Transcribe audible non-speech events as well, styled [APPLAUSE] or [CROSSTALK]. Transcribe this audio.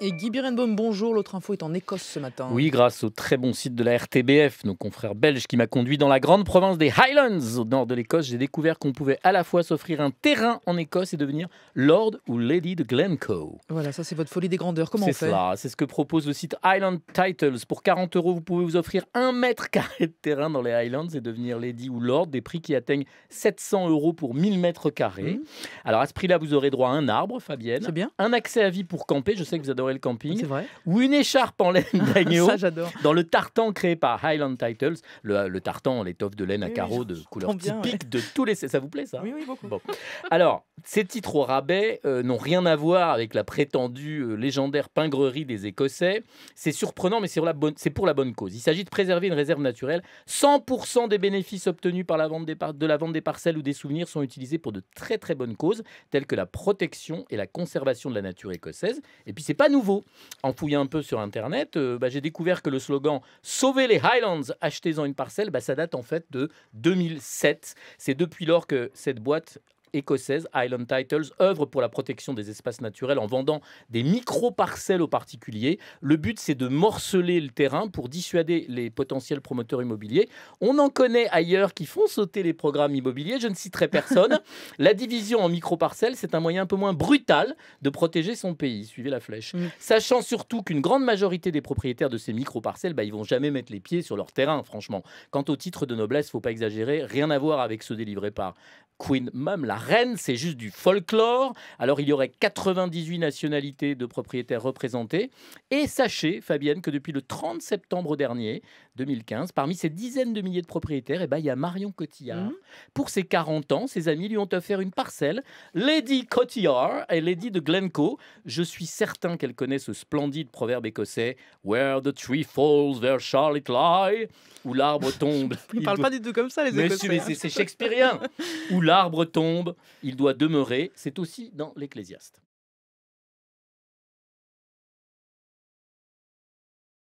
Et Guy Birenbaum, bonjour. L'autre info est en Écosse ce matin. Oui, grâce au très bon site de la RTBF, nos confrères belges, qui m'a conduit dans la grande province des Highlands, au nord de l'Écosse, j'ai découvert qu'on pouvait à la fois s'offrir un terrain en Écosse et devenir Lord ou Lady de Glencoe. Voilà, ça c'est votre folie des grandeurs. Comment on fait C'est cela, c'est ce que propose le site Highland Titles. Pour 40 euros, vous pouvez vous offrir un mètre [LAUGHS] carré de terrain dans les Highlands et devenir Lady ou Lord, des prix qui atteignent 700 euros pour 1000 mètres carrés. Mmh. Alors à ce prix-là, vous aurez droit à un arbre, Fabienne. C'est bien. Un accès à vie pour camper. Je sais que vous adorez le camping. Vrai. Ou une écharpe en laine [LAUGHS] d'agneau. dans le tartan créé par Highland Titles. Le, tartan tartan, l'étoffe de laine à carreaux de couleur typique de tous les. Ça vous plaît ça Oui, oui, beaucoup. Bon. Alors, ces titres au rabais euh, n'ont rien à voir avec la prétendue euh, légendaire pingrerie des Écossais. C'est surprenant, mais c'est bonne... pour la bonne cause. Il s'agit de préserver une réserve naturelle. 100% des bénéfices obtenus par la vente des de la vente des parcelles ou des souvenirs sont utilisés pour de très très bonnes causes, telles que la protection et la conservation de la nature écossaise. Et puis, c'est pas nous nouveau. En fouillant un peu sur Internet, euh, bah, j'ai découvert que le slogan Sauvez les Highlands, achetez-en une parcelle, bah, ça date en fait de 2007. C'est depuis lors que cette boîte écossaise Island Titles œuvre pour la protection des espaces naturels en vendant des micro-parcelles aux particuliers. Le but, c'est de morceler le terrain pour dissuader les potentiels promoteurs immobiliers. On en connaît ailleurs qui font sauter les programmes immobiliers, je ne citerai personne. [LAUGHS] la division en micro-parcelles, c'est un moyen un peu moins brutal de protéger son pays. Suivez la flèche. Mm. Sachant surtout qu'une grande majorité des propriétaires de ces micro-parcelles, bah, ils vont jamais mettre les pieds sur leur terrain, franchement. Quant au titre de noblesse, faut pas exagérer, rien à voir avec ceux délivrés par Queen même la reine, c'est juste du folklore. Alors il y aurait 98 nationalités de propriétaires représentées. Et sachez, Fabienne, que depuis le 30 septembre dernier, 2015. Parmi ces dizaines de milliers de propriétaires, eh ben, il y a Marion Cotillard. Mmh. Pour ses 40 ans, ses amis lui ont offert une parcelle. Lady Cotillard et Lady de Glencoe. Je suis certain qu'elle connaît ce splendide proverbe écossais Where the tree falls, there shall it lie. Où l'arbre tombe. On [LAUGHS] ne parle pas du tout comme ça, les Écossais. Mais hein. c'est shakespearien. Où l'arbre tombe, il doit demeurer. C'est aussi dans l'Ecclésiaste.